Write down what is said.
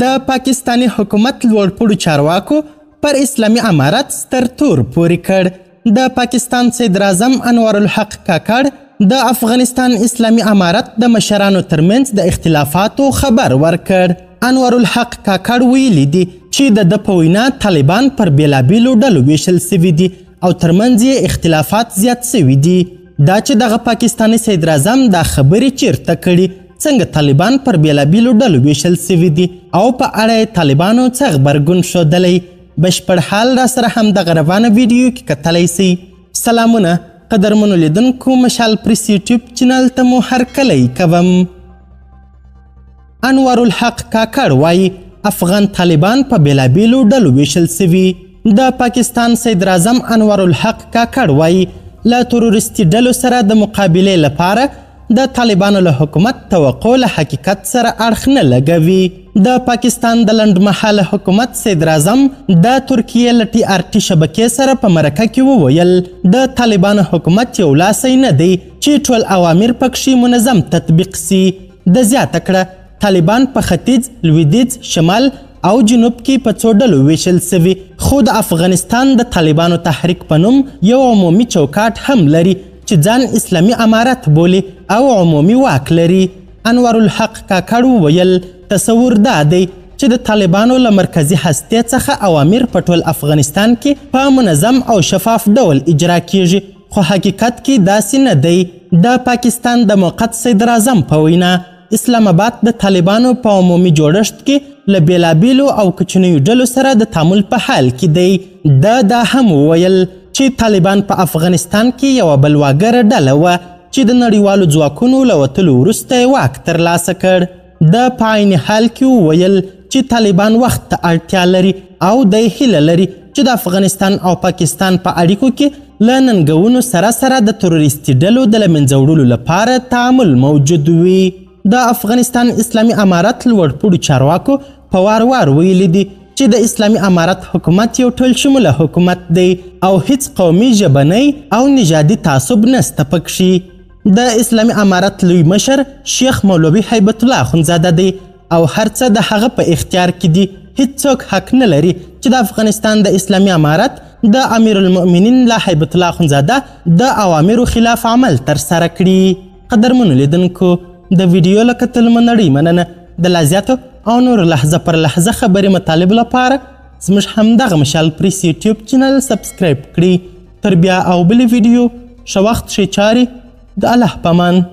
د پاکستاني حکومت لوړپوړو چارواکو پر اسلامي امارت ستر تور پورې کړ د پاکستان صدر اعظم انور الحق کاکړ د افغانستان اسلامي امارت د مشرانو ترمنځ د اختلافاتو خبر ورکړ انور الحق کاکړ ویلي دي چې د د په وینا طالبان پر بیلابیلو ډلو ویشل سوي دي او ترمنځ یې اختلافات زیات سوي دي دا چې دغه پاکستاني صدر اعظم دا خبرې چیرته کړي څنګه طالبان پر بیلابیلو ډلو ویشل سوي دي او په اړه طالبانو څه غبرګون ښودلی بشپړ حال را سره همدغه روانه ویډیو کې کتلی سئ سلامونه قدرمنو لیدونکو مشال پریس یوټیوب چینل ته مو هرکلی کوم انوار الحق کاکړ وایي افغان طالبان په بیلابیلو ډلو ویشل سوي د پاکستان سید اعظم انوار الحق کاکړ وایي له تروریستي ډلو سره د مقابلې لپاره د طالبانو له حکومت توقع له حقیقت سره اړخ نه لګوي د پاکستان د لنډمحاله حکومت صدراعظم د ترکیې له ټي آر ټي شبکې سره په مرکه کې وویل د طالبانو حکومت یو لاسی نه دی چې ټول اوامر پکښې منظم تطبیق سي د زیاته کړه طالبان په ختیځ لویدیځ شمال او جنوب کې په څو ډلو ویشل سوي خو د افغانستان د طالبانو تحریک په نوم یو عمومي چوکاټ هم لري چې ځان اسلامي امارت بولي او عمومي واک لري انور الحق کاکړ ویل تصور دا دی چې د طالبانو له مرکزي هستې څخه اوامر په ټول افغانستان کې په منظم او شفاف ډول اجرا کیږي خو حقیقت کې داسې نه دی د پاکستان د موقت صدراعظم په وینا اسلام آباد د طالبانو په عمومي جوړښت کې له بیلابیلو او کوچنیو ډلو سره د تعامل په حال کې دی دا دا هم ویل چې طالبان په افغانستان کې یو بل واګره ډله و چې د نړیوالو ځواکونو له وتلو وروسته یې واک ترلاسه کړ د په عین حال کې ویل چې طالبان وخت ته اړتیا لري او د هیله لري چې د افغانستان او پاکستان په پا اړیکو کې له ننګونو سره سره د تروریستي ډلو د له منځه وړلو لپاره تعامل موجود وي د افغانستان اسلامي امارت لوړپوړو چارواکو په وار وار ویلي دي چې د اسلامي امارت حکومت یو ټول شموله حکومت دی او هیڅ قومي ژبنی او نژادي تعصب نسته پکښي د اسلامي امارت لوی مشر شیخ مولوي هیبت الله اخندزاده دی او هر څه د هغه په اختیار کې دي هیڅوک حق نه لري چې د افغانستان د اسلامي امارت د امیر المؤمنین لا هیبت الله اخندزاده د اوامرو خلاف عمل ترسره کړي قدرمنو لیدونکو د ویډیو لکتل منړی مننه د لا زیاتو او نور لحظه پر لحظه خبرې مطالب لپاره زموږ همدغه مشال پریس یوټیوب چینل سبسکرایب کړئ تر بیا او بلې ویډیو ښه وخت ښې چارې د الله پامان